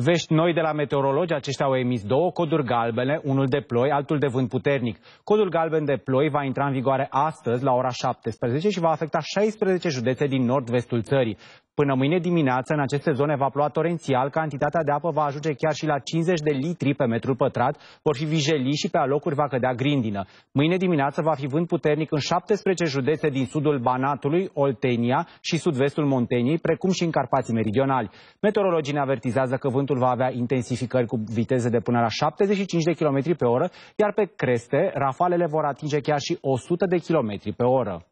Vești noi de la meteorologi, aceștia au emis două coduri galbene, unul de ploi, altul de vânt puternic. Codul galben de ploi va intra în vigoare astăzi la ora 17 și va afecta 16 județe din nord-vestul țării. Până mâine dimineață, în aceste zone va ploua torențial, cantitatea de apă va ajunge chiar și la 50 de litri pe metru pătrat, vor fi vijeli și pe alocuri va cădea grindină. Mâine dimineață va fi vânt puternic în 17 județe din sudul Banatului, Oltenia și sud-vestul Monteniei, precum și în Carpații Meridionali. Meteorologii ne avertizează că vântul va avea intensificări cu viteze de până la 75 de km pe oră, iar pe creste, rafalele vor atinge chiar și 100 de km pe oră.